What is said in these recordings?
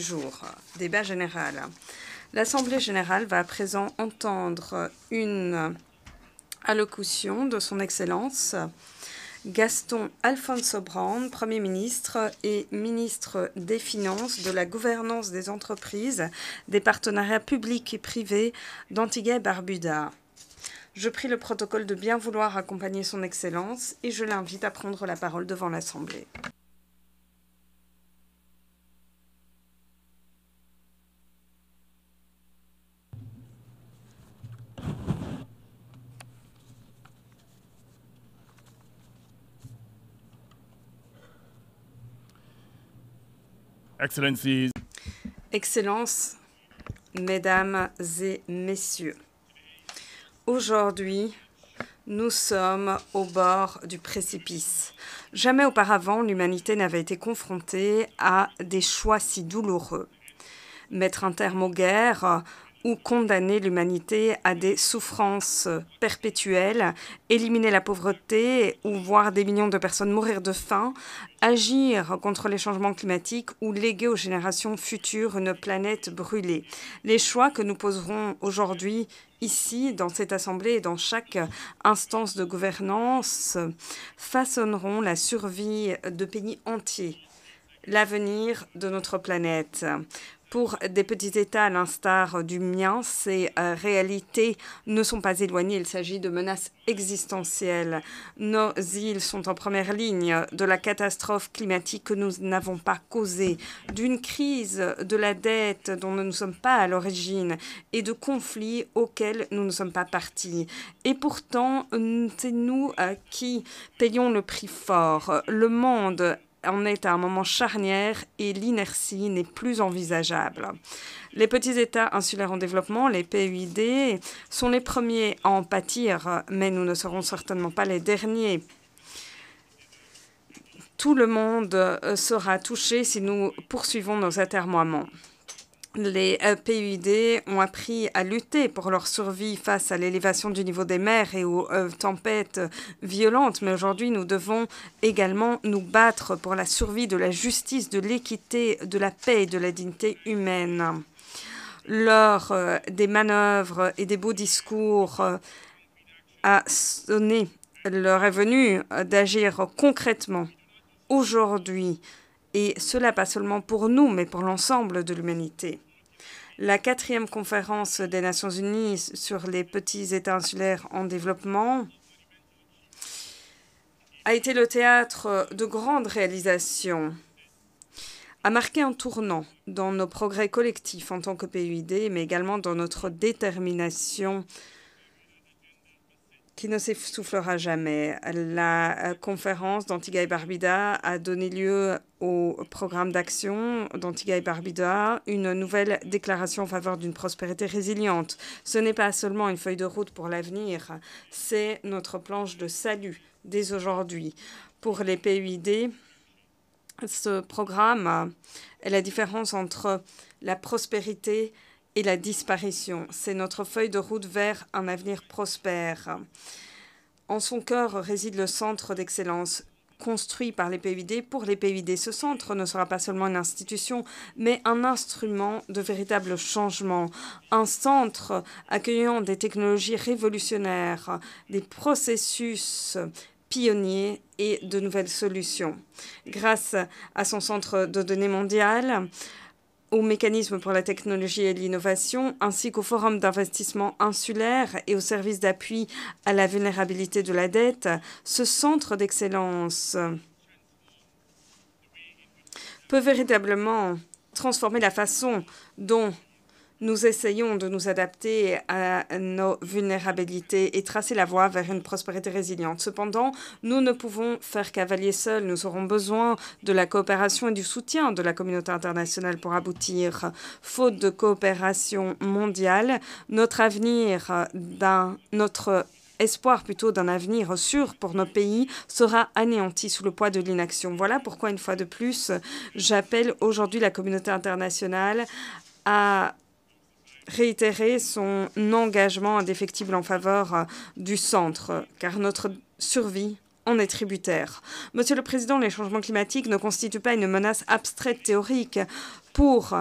jour, débat général. L'Assemblée générale va à présent entendre une allocution de Son Excellence Gaston Alfonso Brand, Premier ministre et ministre des Finances, de la gouvernance des entreprises, des partenariats publics et privés d'Antigua et Barbuda. Je prie le protocole de bien vouloir accompagner Son Excellence et je l'invite à prendre la parole devant l'Assemblée. Excellences, Mesdames et Messieurs, aujourd'hui, nous sommes au bord du précipice. Jamais auparavant, l'humanité n'avait été confrontée à des choix si douloureux. Mettre un terme aux guerres ou condamner l'humanité à des souffrances perpétuelles, éliminer la pauvreté ou voir des millions de personnes mourir de faim, agir contre les changements climatiques ou léguer aux générations futures une planète brûlée. Les choix que nous poserons aujourd'hui ici, dans cette Assemblée et dans chaque instance de gouvernance, façonneront la survie de pays entiers, l'avenir de notre planète. Pour des petits États à l'instar du mien, ces euh, réalités ne sont pas éloignées. Il s'agit de menaces existentielles. Nos îles sont en première ligne de la catastrophe climatique que nous n'avons pas causée, d'une crise de la dette dont nous ne sommes pas à l'origine et de conflits auxquels nous ne sommes pas partis. Et pourtant, c'est nous euh, qui payons le prix fort. Le monde on est à un moment charnière et l'inertie n'est plus envisageable. Les petits États insulaires en développement, les PUID, sont les premiers à en pâtir, mais nous ne serons certainement pas les derniers. Tout le monde euh, sera touché si nous poursuivons nos atermoiements les PUD ont appris à lutter pour leur survie face à l'élévation du niveau des mers et aux euh, tempêtes violentes, mais aujourd'hui nous devons également nous battre pour la survie de la justice, de l'équité, de la paix et de la dignité humaine. L'heure des manœuvres et des beaux discours a euh, sonné. L'heure est venue euh, d'agir concrètement aujourd'hui et cela pas seulement pour nous, mais pour l'ensemble de l'humanité. La quatrième conférence des Nations Unies sur les petits États insulaires en développement a été le théâtre de grandes réalisations, a marqué un tournant dans nos progrès collectifs en tant que PUID, mais également dans notre détermination qui ne s'essoufflera jamais. La euh, conférence d'Antigua et Barbida a donné lieu au programme d'action d'Antigua et Barbida, une nouvelle déclaration en faveur d'une prospérité résiliente. Ce n'est pas seulement une feuille de route pour l'avenir, c'est notre planche de salut dès aujourd'hui. Pour les PUID, ce programme euh, est la différence entre la prospérité et la disparition. C'est notre feuille de route vers un avenir prospère. En son cœur réside le centre d'excellence construit par les PUD pour les PUD. Ce centre ne sera pas seulement une institution, mais un instrument de véritable changement. Un centre accueillant des technologies révolutionnaires, des processus pionniers et de nouvelles solutions. Grâce à son centre de données mondial, au mécanisme pour la technologie et l'innovation, ainsi qu'au forum d'investissement insulaire et au service d'appui à la vulnérabilité de la dette, ce centre d'excellence peut véritablement transformer la façon dont nous essayons de nous adapter à nos vulnérabilités et tracer la voie vers une prospérité résiliente. Cependant, nous ne pouvons faire cavalier seul. Nous aurons besoin de la coopération et du soutien de la communauté internationale pour aboutir. Faute de coopération mondiale, notre avenir notre espoir plutôt d'un avenir sûr pour nos pays sera anéanti sous le poids de l'inaction. Voilà pourquoi, une fois de plus, j'appelle aujourd'hui la communauté internationale à réitérer son engagement indéfectible en faveur euh, du centre, car notre survie en est tributaire. Monsieur le Président, les changements climatiques ne constituent pas une menace abstraite théorique. Pour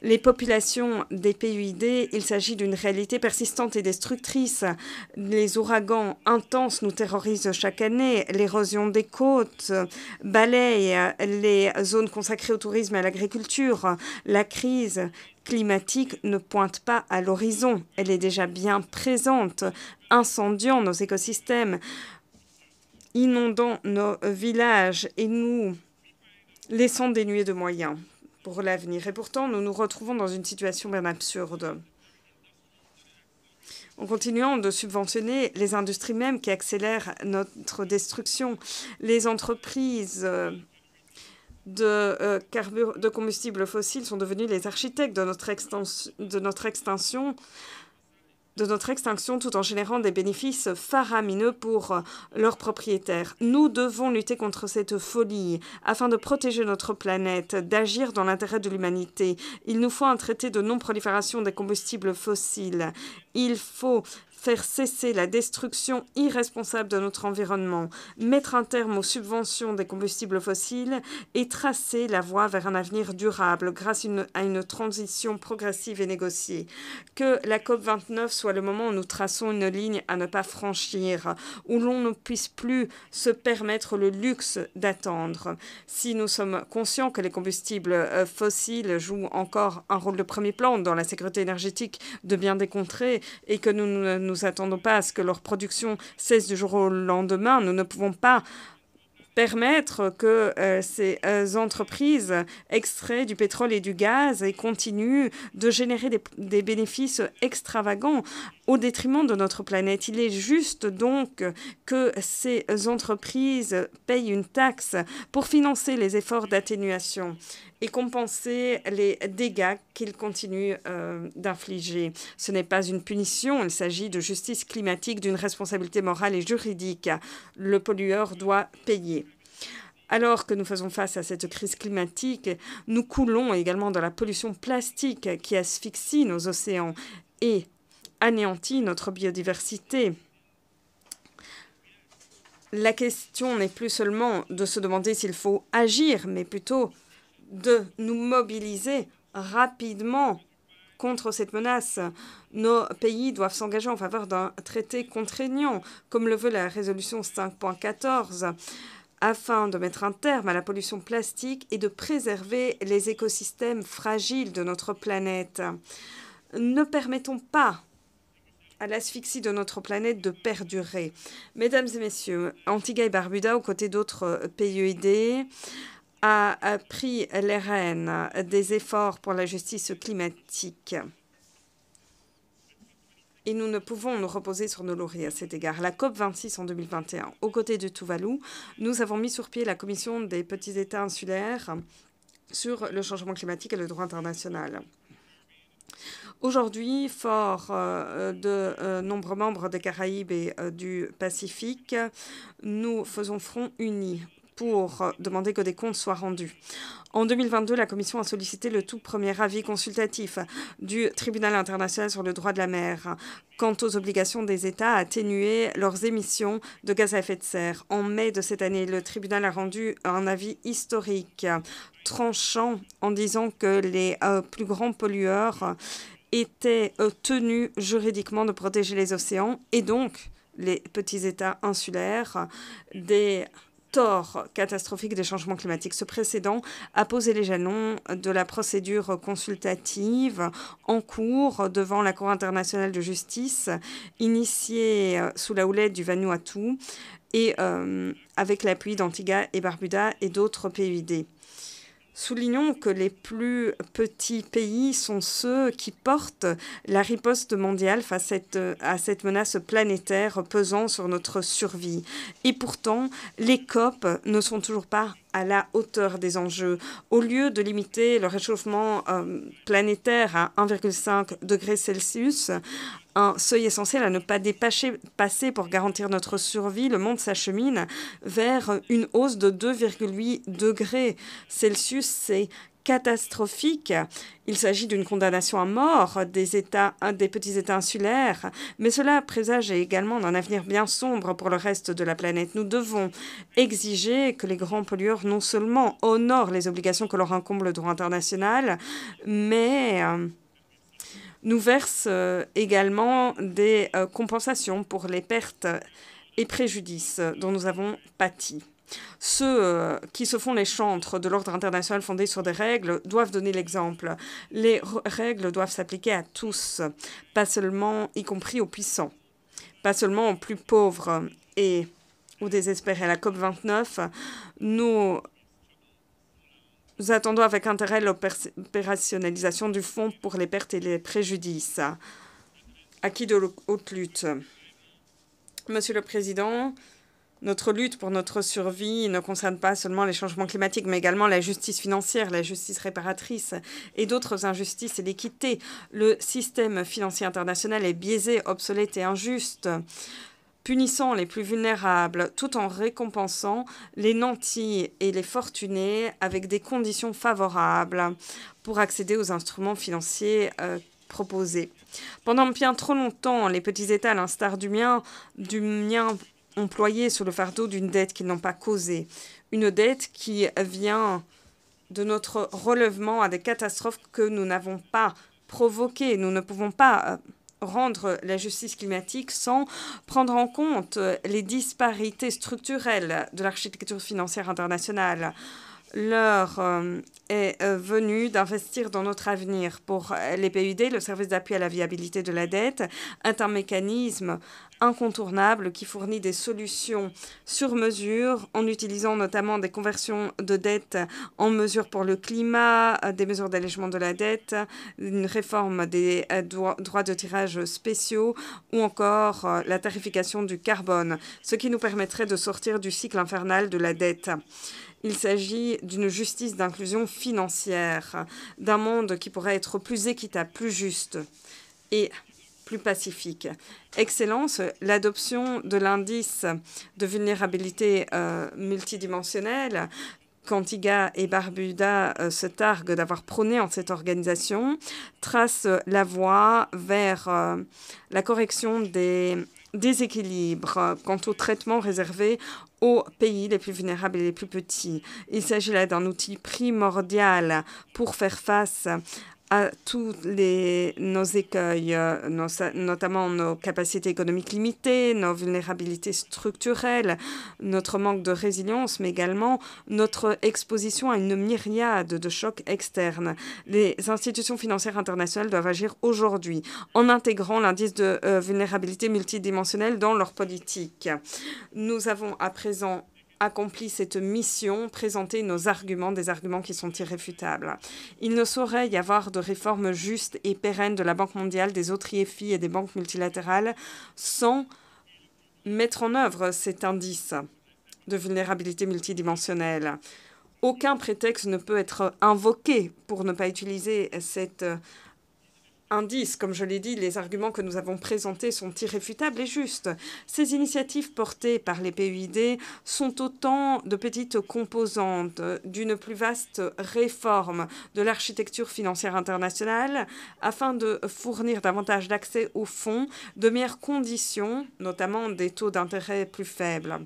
les populations des PUID, il s'agit d'une réalité persistante et destructrice. Les ouragans intenses nous terrorisent chaque année, l'érosion des côtes balaye les zones consacrées au tourisme et à l'agriculture, la crise climatique ne pointe pas à l'horizon, elle est déjà bien présente, incendiant nos écosystèmes, inondant nos villages et nous laissant dénués de moyens pour l'avenir. Et pourtant, nous nous retrouvons dans une situation bien absurde. En continuant de subventionner les industries mêmes qui accélèrent notre destruction, les entreprises euh, de, euh, de combustibles fossiles sont devenus les architectes de notre, de notre de notre extinction tout en générant des bénéfices faramineux pour euh, leurs propriétaires. Nous devons lutter contre cette folie afin de protéger notre planète, d'agir dans l'intérêt de l'humanité. Il nous faut un traité de non-prolifération des combustibles fossiles. Il faut faire cesser la destruction irresponsable de notre environnement, mettre un terme aux subventions des combustibles fossiles et tracer la voie vers un avenir durable grâce à une transition progressive et négociée. Que la COP29 soit le moment où nous traçons une ligne à ne pas franchir, où l'on ne puisse plus se permettre le luxe d'attendre. Si nous sommes conscients que les combustibles euh, fossiles jouent encore un rôle de premier plan dans la sécurité énergétique de bien des contrées et que nous ne nous n'attendons pas à ce que leur production cesse du jour au lendemain. Nous ne pouvons pas permettre que euh, ces euh, entreprises extraient du pétrole et du gaz et continuent de générer des bénéfices extravagants au détriment de notre planète. Il est juste donc que ces entreprises payent une taxe pour financer les efforts d'atténuation et compenser les dégâts qu'ils continuent euh, d'infliger. Ce n'est pas une punition, il s'agit de justice climatique, d'une responsabilité morale et juridique. Le pollueur doit payer. Alors que nous faisons face à cette crise climatique, nous coulons également dans la pollution plastique qui asphyxie nos océans et anéanti notre biodiversité. La question n'est plus seulement de se demander s'il faut agir, mais plutôt de nous mobiliser rapidement contre cette menace. Nos pays doivent s'engager en faveur d'un traité contraignant, comme le veut la résolution 5.14, afin de mettre un terme à la pollution plastique et de préserver les écosystèmes fragiles de notre planète. Ne permettons pas à l'asphyxie de notre planète de perdurer. Mesdames et messieurs, Antigua et Barbuda, aux côtés d'autres euh, PEID, a pris les rênes des efforts pour la justice climatique. Et nous ne pouvons nous reposer sur nos lauriers à cet égard. La COP26 en 2021, aux côtés de Tuvalu, nous avons mis sur pied la Commission des petits États insulaires sur le changement climatique et le droit international. Aujourd'hui, fort euh, euh, de euh, nombreux membres des Caraïbes et du Pacifique, nous faisons front uni pour demander que des comptes soient rendus. En 2022, la Commission a sollicité le tout premier avis consultatif du Tribunal international sur le droit de la mer quant aux obligations des États à atténuer leurs émissions de gaz à effet de serre. En mai de cette année, le tribunal a rendu un avis historique tranchant en disant que les plus grands pollueurs était euh, tenu juridiquement de protéger les océans et donc les petits États insulaires des torts catastrophiques des changements climatiques. Ce précédent a posé les jalons de la procédure consultative en cours devant la Cour internationale de justice, initiée euh, sous la houlette du Vanuatu et euh, avec l'appui d'Antigua et Barbuda et d'autres PUID. Soulignons que les plus petits pays sont ceux qui portent la riposte mondiale face à cette, menace planétaire pesant sur notre survie. Et pourtant, les COP ne sont toujours pas à la hauteur des enjeux. Au lieu de limiter le réchauffement euh, planétaire à 1,5 degré Celsius, un seuil essentiel à ne pas dépasser pour garantir notre survie, le monde s'achemine vers une hausse de 2,8 degrés Celsius. C'est catastrophique. Il s'agit d'une condamnation à mort des, états, des petits États insulaires, mais cela présage également d'un avenir bien sombre pour le reste de la planète. Nous devons exiger que les grands pollueurs non seulement honorent les obligations que leur incombe le droit international, mais... Euh, nous verse euh, également des euh, compensations pour les pertes et préjudices dont nous avons pâti. Ceux euh, qui se font les chantres de l'ordre international fondé sur des règles doivent donner l'exemple. Les règles doivent s'appliquer à tous, pas seulement, y compris aux puissants, pas seulement aux plus pauvres et aux désespérés. À la COP29, nous nous attendons avec intérêt l'opérationnalisation du fonds pour les pertes et les préjudices qui de haute lutte. Monsieur le Président, notre lutte pour notre survie ne concerne pas seulement les changements climatiques, mais également la justice financière, la justice réparatrice et d'autres injustices et l'équité. Le système financier international est biaisé, obsolète et injuste punissant les plus vulnérables tout en récompensant les nantis et les fortunés avec des conditions favorables pour accéder aux instruments financiers euh, proposés. Pendant bien trop longtemps, les petits États, à l'instar du mien, du mien ont employé sous le fardeau d'une dette qu'ils n'ont pas causée, une dette qui vient de notre relèvement à des catastrophes que nous n'avons pas provoquées. Nous ne pouvons pas euh, rendre la justice climatique sans prendre en compte les disparités structurelles de l'architecture financière internationale. L'heure euh, est euh, venue d'investir dans notre avenir. Pour euh, les PUD, le service d'appui à la viabilité de la dette intermécanisme. un mécanisme incontournable qui fournit des solutions sur mesure en utilisant notamment des conversions de dette en mesures pour le climat, euh, des mesures d'allègement de la dette, une réforme des euh, droits de tirage spéciaux ou encore euh, la tarification du carbone, ce qui nous permettrait de sortir du cycle infernal de la dette. Il s'agit d'une justice d'inclusion financière, d'un monde qui pourrait être plus équitable, plus juste. Et plus pacifique. Excellence, l'adoption de l'indice de vulnérabilité euh, multidimensionnelle qu'Antiga et Barbuda euh, se targuent d'avoir prôné en cette organisation, trace la voie vers euh, la correction des déséquilibres quant au traitement réservé aux pays les plus vulnérables et les plus petits. Il s'agit là d'un outil primordial pour faire face à tous les, nos écueils, euh, nos, notamment nos capacités économiques limitées, nos vulnérabilités structurelles, notre manque de résilience, mais également notre exposition à une myriade de chocs externes. Les institutions financières internationales doivent agir aujourd'hui en intégrant l'indice de euh, vulnérabilité multidimensionnelle dans leur politique. Nous avons à présent accompli cette mission, présenter nos arguments, des arguments qui sont irréfutables. Il ne saurait y avoir de réforme juste et pérenne de la Banque mondiale, des autres IFI et des banques multilatérales sans mettre en œuvre cet indice de vulnérabilité multidimensionnelle. Aucun prétexte ne peut être invoqué pour ne pas utiliser cette indice. Comme je l'ai dit, les arguments que nous avons présentés sont irréfutables et justes. Ces initiatives portées par les PUID sont autant de petites composantes d'une plus vaste réforme de l'architecture financière internationale afin de fournir davantage d'accès aux fonds, de meilleures conditions, notamment des taux d'intérêt plus faibles.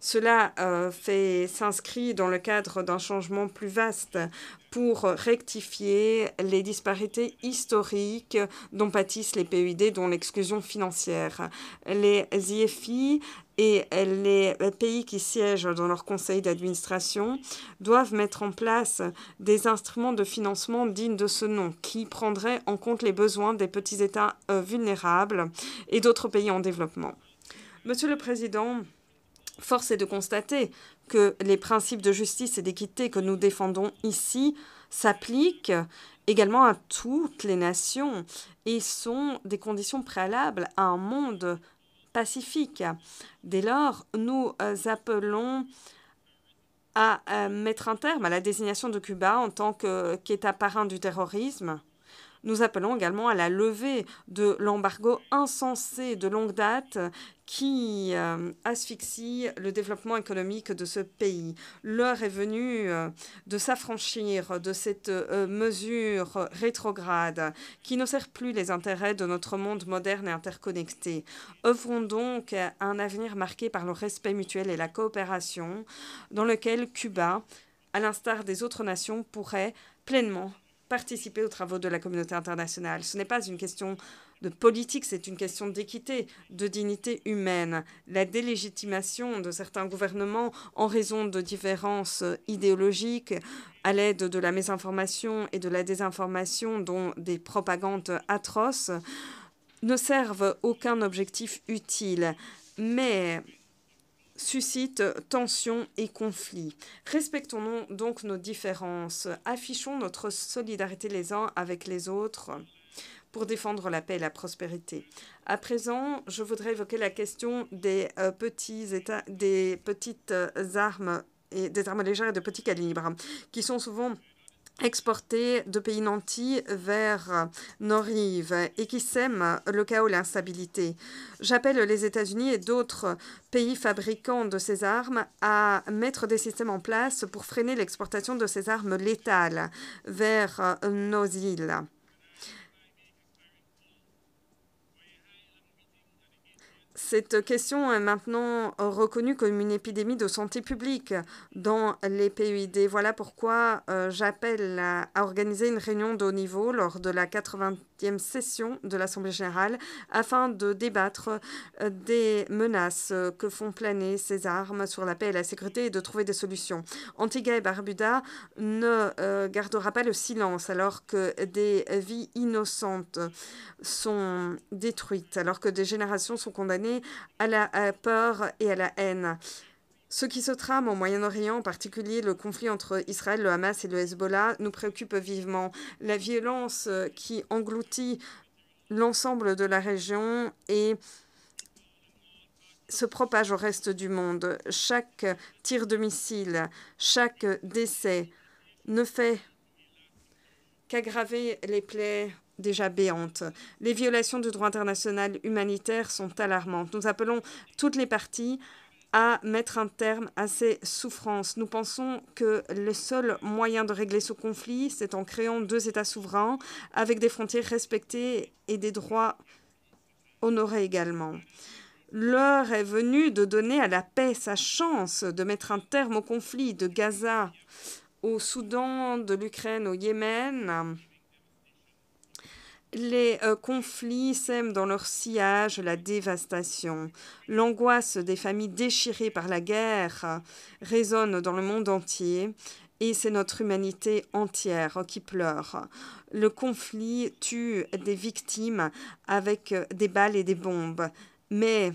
Cela euh, fait s'inscrit dans le cadre d'un changement plus vaste pour rectifier les disparités historiques dont pâtissent les PUD, dont l'exclusion financière. Les IFI et les pays qui siègent dans leur conseil d'administration doivent mettre en place des instruments de financement dignes de ce nom, qui prendraient en compte les besoins des petits États euh, vulnérables et d'autres pays en développement. Monsieur le Président, Force est de constater que les principes de justice et d'équité que nous défendons ici s'appliquent également à toutes les nations et sont des conditions préalables à un monde pacifique. Dès lors, nous euh, appelons à euh, mettre un terme à la désignation de Cuba en tant qu'État parrain du terrorisme nous appelons également à la levée de l'embargo insensé de longue date qui euh, asphyxie le développement économique de ce pays. L'heure est venue euh, de s'affranchir de cette euh, mesure rétrograde qui ne sert plus les intérêts de notre monde moderne et interconnecté. Œuvrons donc à un avenir marqué par le respect mutuel et la coopération dans lequel Cuba, à l'instar des autres nations, pourrait pleinement participer aux travaux de la communauté internationale. Ce n'est pas une question de politique, c'est une question d'équité, de dignité humaine. La délégitimation de certains gouvernements en raison de différences euh, idéologiques, à l'aide de la mésinformation et de la désinformation, dont des propagandes atroces, ne servent aucun objectif utile. Mais suscite tensions et conflits. Respectons donc nos différences, affichons notre solidarité les uns avec les autres pour défendre la paix et la prospérité. À présent, je voudrais évoquer la question des, euh, petits états, des petites euh, armes et des armes légères et de petits calibres hein, qui sont souvent exportés de pays nantis vers nos rives et qui sèment le chaos, et l'instabilité. J'appelle les États-Unis et d'autres pays fabricants de ces armes à mettre des systèmes en place pour freiner l'exportation de ces armes létales vers nos îles. Cette question est maintenant reconnue comme une épidémie de santé publique dans les PUID. Voilà pourquoi euh, j'appelle à, organiser une réunion de haut niveau lors de la 80e session de l'Assemblée générale afin de débattre euh, des menaces euh, que font planer ces armes sur la paix et la sécurité et de trouver des solutions. Antigua et Barbuda ne gardera pas le silence alors que des vies innocentes sont détruites, alors que des générations sont condamnées à la peur et à la haine. Ce qui se trame au Moyen-Orient, en particulier le conflit entre Israël, le Hamas et le Hezbollah, nous préoccupe vivement. La violence qui engloutit l'ensemble de la région et se propage au reste du monde. Chaque tir de missile, chaque décès ne fait qu'aggraver les plaies déjà béante. Les violations du droit international humanitaire sont alarmantes. Nous appelons toutes les parties à mettre un terme à ces souffrances. Nous pensons que le seul moyen de régler ce conflit, c'est en créant deux États souverains avec des frontières respectées et des droits honorés également. L'heure est venue de donner à la paix sa chance, de mettre un terme au conflit de Gaza, au Soudan, de l'Ukraine, au Yémen, les euh, conflits sèment dans leur sillage la dévastation. L'angoisse des familles déchirées par la guerre euh, résonne dans le monde entier et c'est notre humanité entière qui pleure. Le conflit tue des victimes avec euh, des balles et des bombes. Mais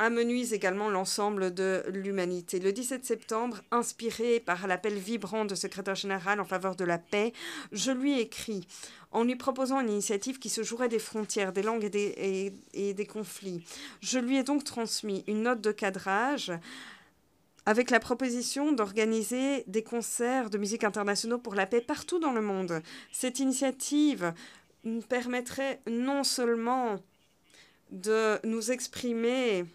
amenuise également l'ensemble de l'humanité. Le 17 septembre, inspiré par l'appel vibrant de secrétaire général en faveur de la paix, je lui ai écris en lui proposant une initiative qui se jouerait des frontières, des langues et des, et, des conflits. Je lui ai donc transmis une note de cadrage avec la proposition d'organiser des concerts de musique internationaux pour la paix partout dans le monde. Cette initiative nous permettrait non seulement de nous exprimer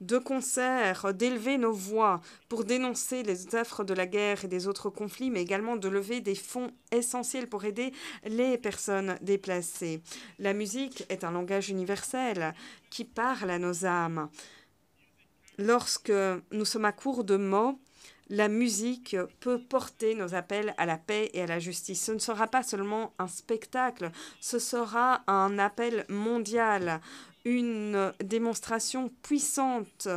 de concerts, d'élever nos voix pour dénoncer les affres de la guerre et des autres conflits, mais également de lever des fonds essentiels pour aider les personnes déplacées. La musique est un langage universel qui parle à nos âmes. Lorsque nous sommes à court de mots, la musique peut porter nos appels à la paix et à la justice. Ce ne sera pas seulement un spectacle, ce sera un appel mondial une démonstration puissante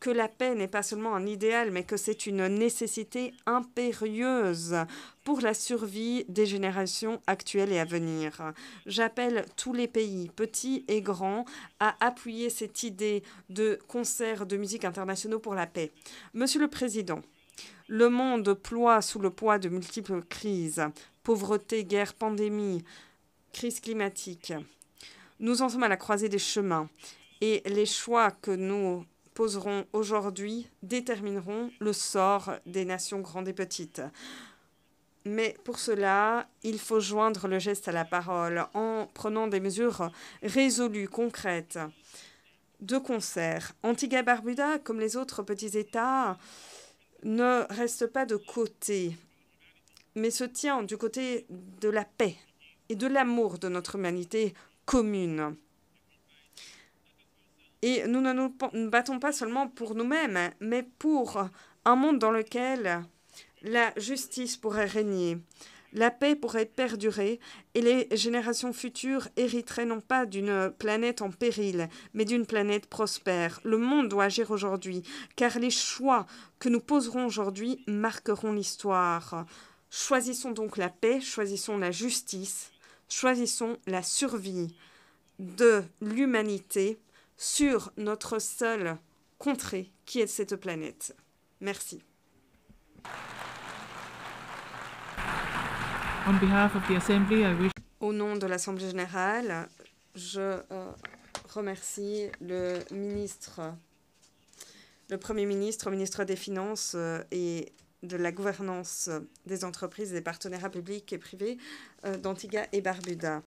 que la paix n'est pas seulement un idéal, mais que c'est une nécessité impérieuse pour la survie des générations actuelles et à venir. J'appelle tous les pays, petits et grands, à appuyer cette idée de concerts de musique internationaux pour la paix. Monsieur le Président, le monde ploie sous le poids de multiples crises, pauvreté, guerre, pandémie, crise climatique. Nous en sommes à la croisée des chemins et les choix que nous poserons aujourd'hui détermineront le sort des nations grandes et petites. Mais pour cela, il faut joindre le geste à la parole en prenant des mesures résolues, concrètes. De concert, Antigua Barbuda, comme les autres petits États, ne reste pas de côté, mais se tient du côté de la paix et de l'amour de notre humanité commune. Et nous ne nous battons pas seulement pour nous-mêmes, mais pour un monde dans lequel la justice pourrait régner, la paix pourrait perdurer et les générations futures hériteraient non pas d'une planète en péril, mais d'une planète prospère. Le monde doit agir aujourd'hui, car les choix que nous poserons aujourd'hui marqueront l'histoire. Choisissons donc la paix, choisissons la justice Choisissons la survie de l'humanité sur notre seule contrée qui est cette planète. Merci. Au nom de l'Assemblée générale, je euh, remercie le ministre, le Premier ministre, le ministre des Finances euh, et de la gouvernance des entreprises et des partenariats publics et privés euh, d'Antigua et Barbuda.